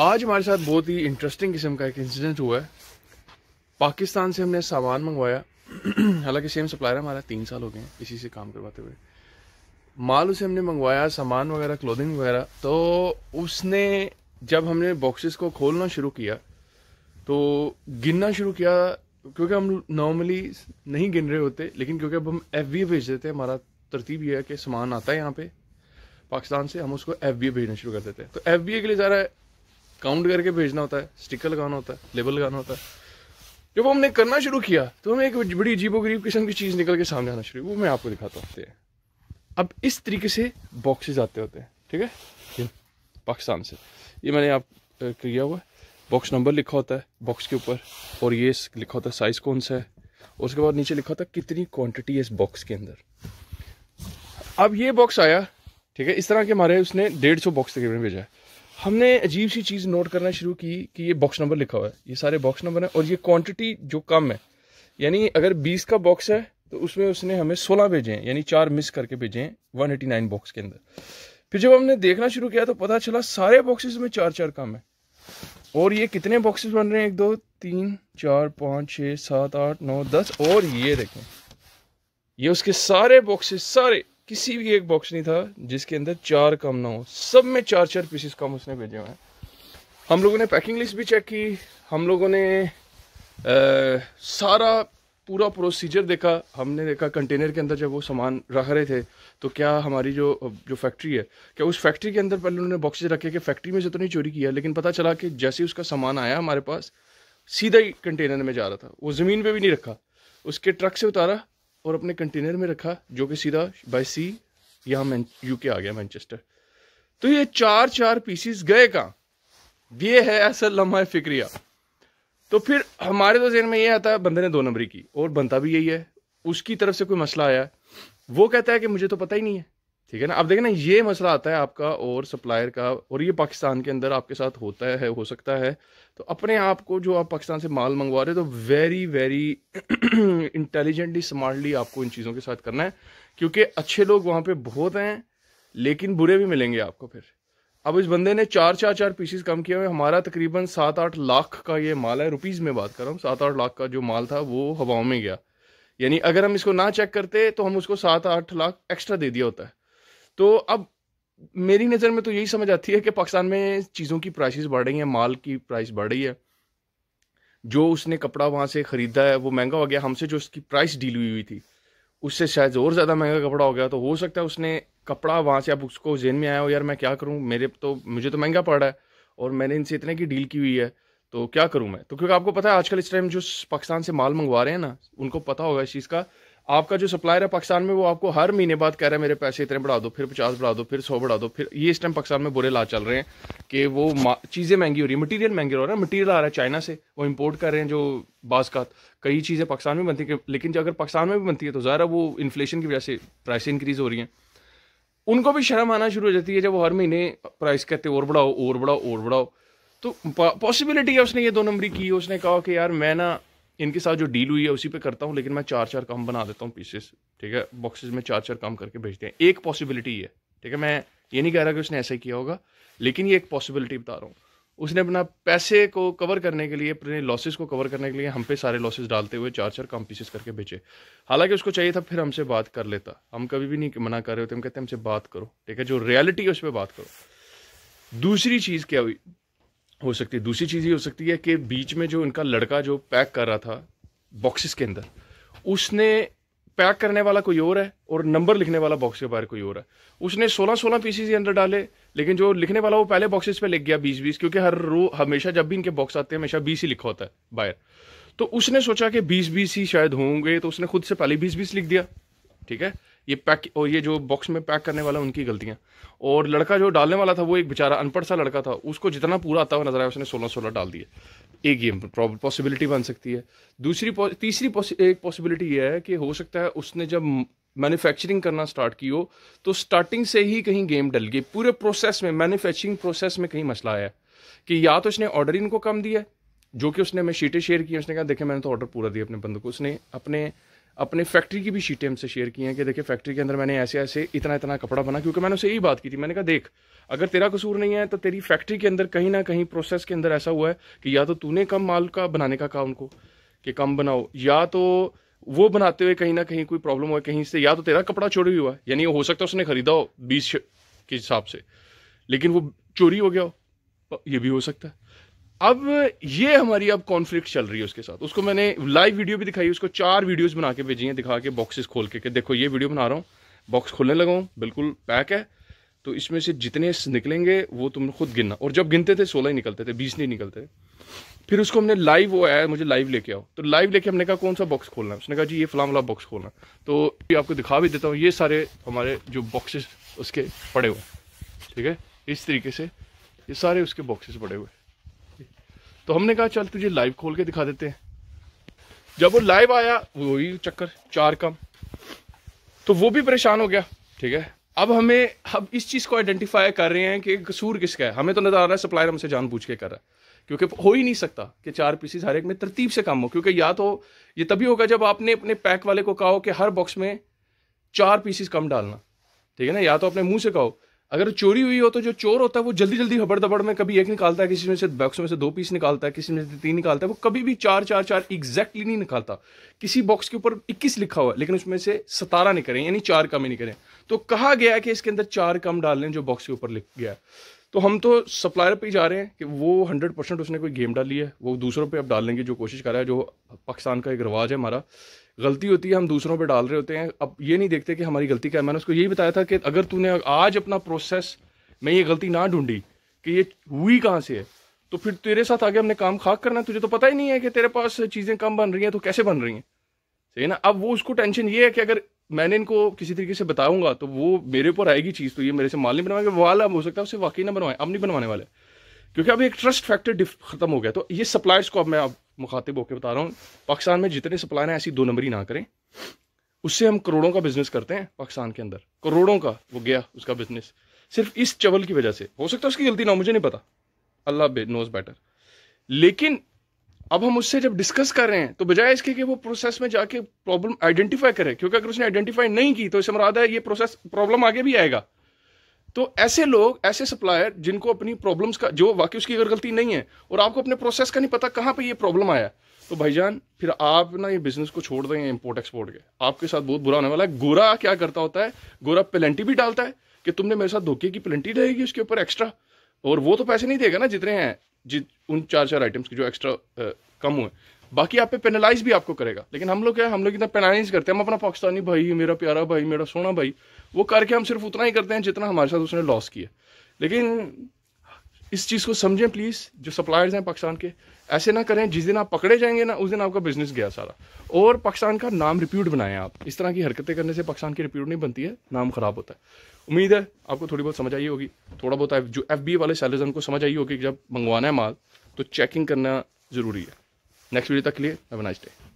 आज हमारे साथ बहुत ही इंटरेस्टिंग किस्म का एक इंसिडेंट हुआ है पाकिस्तान से हमने सामान मंगवाया हालांकि सेम सप्लायर हमारा तीन साल हो गए इसी से काम करवाते हुए माल उसे हमने मंगवाया सामान वगैरह क्लोथिंग वगैरह तो उसने जब हमने बॉक्सेस को खोलना शुरू किया तो गिनना शुरू किया क्योंकि हम नॉर्मली नहीं गिन रहे होते लेकिन क्योंकि अब हम एफ भेज देते हैं हमारा तरतीब यह है कि सामान आता है यहाँ पे पाकिस्तान से हम उसको एफ भेजना शुरू कर देते हैं तो एफ के लिए ज़रा काउंट करके भेजना होता है स्टिकर लगाना होता है लेबल लगाना होता है जब हमने करना शुरू किया तो हमें एक बड़ी गरीब किस्म की चीज़ निकल के सामने आना शुरू वो मैं आपको दिखाता हूँ अब इस तरीके से बॉक्सेस आते होते हैं ठीक है पाकिस्तान से ये मैंने आप किया हुआ बॉक्स नंबर लिखा होता है बॉक्स के ऊपर और ये लिखा होता है साइज़ कौन सा है उसके बाद नीचे लिखा होता है कितनी क्वांटिटी है इस बॉक्स के अंदर अब ये बॉक्स आया ठीक है इस तरह के हमारे उसने डेढ़ सौ बॉक्स तकरीबन भेजा है हमने अजीब सी चीज़ नोट करना शुरू की कि ये बॉक्स नंबर लिखा हुआ है ये सारे बॉक्स नंबर हैं और ये क्वांटिटी जो कम है यानी अगर 20 का बॉक्स है तो उसमें उसने हमें 16 भेजे हैं यानी चार मिस करके भेजे हैं 189 बॉक्स के अंदर फिर जब हमने देखना शुरू किया तो पता चला सारे बॉक्सेस में चार चार कम है और ये कितने बॉक्सेस बन रहे हैं एक दो तीन चार पाँच छः सात आठ नौ दस और ये देखें ये उसके सारे बॉक्सेस सारे किसी भी एक बॉक्स नहीं था जिसके अंदर चार कम ना हो सब में चार चार पीसेस कम उसने भेजे हुए हैं हम लोगों ने पैकिंग लिस्ट भी चेक की हम लोगों ने आ, सारा पूरा प्रोसीजर देखा हमने देखा कंटेनर के अंदर जब वो सामान रख रहे थे तो क्या हमारी जो जो फैक्ट्री है क्या उस फैक्ट्री के अंदर पहले उन्होंने बॉक्सेज रखे कि फैक्ट्री में से तो नहीं चोरी किया लेकिन पता चला कि जैसे उसका सामान आया हमारे पास सीधा ही कंटेनर में जा रहा था वो ज़मीन पर भी नहीं रखा उसके ट्रक से उतारा और अपने कंटेनर में रखा जो कि सीधा बाय सी यहाँ यूके आ गया मैनचेस्टर तो ये चार चार पीसीस गए का ये है असल लम्हा फिक्रिया तो फिर हमारे तो जहन में ये आता है बंदे ने दो नंबरी की और बनता भी यही है उसकी तरफ से कोई मसला आया है वो कहता है कि मुझे तो पता ही नहीं है ठीक है ना अब देखें ना ये मसला आता है आपका और सप्लायर का और ये पाकिस्तान के अंदर आपके साथ होता है हो सकता है तो अपने आप को जो आप पाकिस्तान से माल मंगवा रहे हो तो वेरी वेरी इंटेलिजेंटली स्मार्टली आपको इन चीज़ों के साथ करना है क्योंकि अच्छे लोग वहाँ पर बहुत हैं लेकिन बुरे भी मिलेंगे आपको फिर अब इस बंदे ने चार चार चार पीसीस कम किए हुए हमारा तकरीबन सात आठ लाख का ये माल है रुपीज़ में बात कर रहा हूँ सात आठ लाख का जो माल था वो हवाओं में गया यानी अगर हम इसको ना चेक करते तो हम उसको सात आठ लाख एक्स्ट्रा दे दिया होता है तो अब मेरी नज़र में तो यही समझ आती है कि पाकिस्तान में चीज़ों की प्राइसेस बढ़ रही हैं माल की प्राइस बढ़ रही है जो उसने कपड़ा वहाँ से ख़रीदा है वो महंगा हो गया हमसे जो उसकी प्राइस डील हुई हुई थी उससे शायद और ज़्यादा महंगा कपड़ा हो गया तो हो सकता है उसने कपड़ा वहाँ से अब उसको जेन में आया हो यार मैं क्या करूँ मेरे तो मुझे तो महंगा पड़ रहा है और मैंने इनसे इतने की डील की हुई है तो क्या करूँ मैं तो क्योंकि आपको पता है आजकल इस टाइम जो पाकिस्तान से माल मंगवा रहे हैं ना उनको पता होगा इस चीज़ का आपका जो सप्लायर है पाकिस्तान में वो आपको हर महीने बाद कह रहा है मेरे पैसे इतने बढ़ा दो फिर पचास बढ़ा दो फिर सौ बढ़ा दो फिर ये इस टाइम पाकिस्तान में बुरे ला चल रहे हैं कि वो चीज़ें महंगी हो रही है मटीरियल महंगे हो रहा है मटीरियल आ रहा है चाइना से वो इम्पोर्ट कर रहे हैं जो बाज़ात कई चीज़ें पाकिस्तान में बनती है लेकिन अगर पाकिस्तान में भी बनती तो है तो ज़्यादा वो इन्फ्लेशन की वजह से प्राइस इंक्रीज़ हो रही हैं उनको भी शर्म आना शुरू हो जाती है जब वो हर महीने प्राइस कहते और बढ़ाओ और बढ़ाओ और बढ़ाओ तो पॉसिबिलिटी है उसने ये दो नंबरी की उसने कहा कि यार मैं ना इनके साथ जो डील हुई है उसी पे करता हूँ लेकिन मैं चार चार काम बना देता हूँ पीसेस ठीक है बॉक्सेस में चार चार काम करके भेजते हैं एक पॉसिबिलिटी है ठीक है मैं ये नहीं कह रहा कि उसने ऐसा ही किया होगा लेकिन ये एक पॉसिबिलिटी बता रहा हूँ उसने अपना पैसे को कवर करने के लिए अपने लॉसेस को कवर करने के लिए हम पे सारे लॉसेस डालते हुए चार चार काम पीसेस करके बेचे हालांकि उसको चाहिए था फिर हमसे बात कर लेता हम कभी भी नहीं मना कर रहे होते हम कहते हमसे बात करो ठीक है जो रियलिटी है उस पर बात करो दूसरी चीज़ क्या हुई हो सकती है दूसरी चीज़ ये हो सकती है कि बीच में जो उनका लड़का जो पैक कर रहा था बॉक्सेस के अंदर उसने पैक करने वाला कोई और है और नंबर लिखने वाला बॉक्स के बाहर कोई और है उसने 16 16 पीसीज के अंदर डाले लेकिन जो लिखने वाला वो पहले बॉक्सेस पे लिख गया 20 20 क्योंकि हर रो हमेशा जब भी इनके बॉक्स आते हैं हमेशा 20 ही लिखा होता है बाहर तो उसने सोचा कि 20 20 ही शायद होंगे तो उसने खुद से पहले 20 20 लिख दिया ठीक है ये पैक और ये जो बॉक्स में पैक करने वाला उनकी गलतियाँ और लड़का जो डालने वाला था वो एक बेचारा अनपढ़ सा लड़का था उसको जितना पूरा आता हुआ नजर आया उसने सोलह सोलह डाल दिए एक ये पॉसिबिलिटी बन सकती है दूसरी तीसरी एक पॉसिबिलिटी ये है कि हो सकता है उसने जब मैन्युफैक्चरिंग करना स्टार्ट की हो तो स्टार्टिंग से ही कहीं गेम डल गई पूरे प्रोसेस में मैन्युफैक्चरिंग प्रोसेस में कहीं मसला आया कि या तो उसने ऑर्डर इनको कम दिया जो कि उसने हमें शीटें शेयर की उसने कहा देखे मैंने तो ऑर्डर पूरा दिया अपने बंद को उसने अपने अपने फैक्ट्री की भी शीटें हमसे शेयर की हैं कि देखिए फैक्ट्री के अंदर मैंने ऐसे ऐसे इतना इतना कपड़ा बना क्योंकि मैंने उसे यही बात की थी मैंने कहा देख अगर तेरा कसूर नहीं है तो तेरी फैक्ट्री के अंदर कहीं ना कहीं प्रोसेस के अंदर ऐसा हुआ है कि या तो तूने कम माल का बनाने का कहा उनको कि कम बनाओ या तो वो बनाते हुए कहीं ना कहीं कोई प्रॉब्लम हुआ कहीं से या तो तेरा कपड़ा चोरी हुआ यानी हो सकता है उसने खरीदा हो बीस के हिसाब से लेकिन वो चोरी हो गया हो ये भी हो सकता है अब ये हमारी अब कॉन्फ्लिक्ट चल रही है उसके साथ उसको मैंने लाइव वीडियो भी दिखाई उसको चार वीडियोस बना के भेजी हैं दिखा के बॉक्सेस खोल के कि देखो ये वीडियो बना रहा हूँ बॉक्स खोलने लगा हूँ बिल्कुल पैक है तो इसमें से जितने निकलेंगे वो तुम खुद गिनना और जब गिनते थे सोलह ही निकलते थे बीस नहीं निकलते फिर उसको हमने लाइव वो आया मुझे लाइव लेके आओ तो लाइव लेके हमने कहा कौन सा बॉक्स खोलना है उसने कहा जी ये फलाम वाला बॉक्स खोलना तो ये आपको दिखा भी देता हूँ ये सारे हमारे जो बॉक्सेस उसके पड़े हुए ठीक है इस तरीके से ये सारे उसके बॉक्सेस पड़े हुए तो हमने कहा चल तुझे लाइव खोल के दिखा देते हैं जब वो लाइव आया वही चक्कर चार कम तो वो भी परेशान हो गया ठीक है अब हमें अब इस चीज़ को आइडेंटिफाई कर रहे हैं कि कसूर किसका है हमें तो नज़र आ रहा है सप्लायर हमसे जानबूझ के कर रहा है क्योंकि हो ही नहीं सकता कि चार पीसीज हर एक में तरतीब से कम हो क्योंकि या तो ये तभी होगा जब आपने अपने पैक वाले को कहा हो कि हर बॉक्स में चार पीसीस कम डालना ठीक है ना या तो अपने मुंह से कहो अगर चोरी हुई हो तो जो चोर होता है वो जल्दी जल्दी हबड़ दबड़ में कभी एक निकालता है किसी में से बॉक्स में से दो पीस निकालता है किसी में से तीन निकालता है वो कभी भी चार चार चार एग्जैक्टली नहीं निकालता किसी बॉक्स के ऊपर इक्कीस लिखा हुआ है लेकिन उसमें से सतारह निकलें यानी चार कम ही निकलें तो कहा गया है कि इसके अंदर चार कम डाल लें जो बॉक्स के ऊपर लिख गया है तो हम तो सप्लायर पे ही जा रहे हैं कि वो हंड्रेड परसेंट उसने कोई गेम डाली है वो दूसरों पे अब डालने की जो कोशिश कर रहा है जो पाकिस्तान का एक रिवाज है हमारा गलती होती है हम दूसरों पे डाल रहे होते हैं अब ये नहीं देखते कि हमारी गलती क्या है मैंने उसको यही बताया था कि अगर तूने आज अपना प्रोसेस में ये गलती ना ढूंढी कि ये हुई कहाँ से है तो फिर तेरे साथ आगे हमने काम खाक करना है तुझे तो पता ही नहीं है कि तेरे पास चीज़ें कम बन रही हैं तो कैसे बन रही हैं सही ना अब वो उसको टेंशन ये है कि अगर मैंने इनको किसी तरीके से बताऊंगा तो वो मेरे ऊपर आएगी चीज़ तो ये मेरे से माल नहीं बनवाएंगे वाल अब हो सकता है उसे वाकई ना बनवाएं अब नहीं बनवाने वाले क्योंकि अब एक ट्रस्ट फैक्टर खत्म हो गया तो ये सप्लायर्स को अब मैं अब मुखातिब होकर बता रहा हूँ पाकिस्तान में जितने सप्लायर हैं ऐसी दो नंबरी ना करें उससे हम करोड़ों का बिजनेस करते हैं पाकिस्तान के अंदर करोड़ों का वो गया उसका बिजनेस सिर्फ इस चवल की वजह से हो सकता है उसकी गलती ना मुझे नहीं पता अल्लाह नोज बेटर लेकिन अब हम उससे जब डिस्कस कर रहे हैं तो बजाय इसके कि वो प्रोसेस में जाके प्रॉब्लम आइडेंटिफाई करे क्योंकि अगर उसने आइडेंटिफाई नहीं की तो इसे मरादा है ये प्रोसेस प्रॉब्लम आगे भी आएगा तो ऐसे लोग ऐसे सप्लायर जिनको अपनी प्रॉब्लम्स का जो वाकई उसकी अगर गलती नहीं है और आपको अपने प्रोसेस का नहीं पता कहाँ पर ये प्रॉब्लम आया तो भाईजान फिर आप ना ये बिजनेस को छोड़ देंगे इम्पोर्ट एक्सपोर्ट के आपके साथ बहुत बुरा होने वाला है गोरा क्या करता होता है गोरा पेलेंटी भी डालता है कि तुमने मेरे साथ धोखे की पेलेंटी रहेगी उसके ऊपर एक्स्ट्रा और वो तो पैसे नहीं देगा ना जितने हैं जित उन चार चार आइटम्स की जो एक्स्ट्रा कम हुए बाकी आप पे पेनलाइज भी आपको करेगा लेकिन हम लोग क्या है हम लोग इतना पेनलाइज करते हैं हम अपना पाकिस्तानी भाई मेरा प्यारा भाई मेरा सोना भाई वो करके हम सिर्फ उतना ही करते हैं जितना हमारे साथ उसने लॉस किया लेकिन इस चीज़ को समझें प्लीज़ जो सप्लायर्स हैं पाकिस्तान के ऐसे ना करें जिस दिन आप पकड़े जाएंगे ना उस दिन आपका बिजनेस गया सारा और पाकिस्तान का नाम रिप्यूट बनाएं आप इस तरह की हरकतें करने से पाकिस्तान की रिप्यूट नहीं बनती है नाम ख़राब होता है उम्मीद है आपको थोड़ी बहुत समझ आई होगी थोड़ा बहुत जो एफ बी वाले सैलर्स उनको समझ आई होगी कि जब मंगवाना है माल तो चेकिंग करना ज़रूरी है नेक्स्ट वीडियो तक के लिए हैव नाइस डे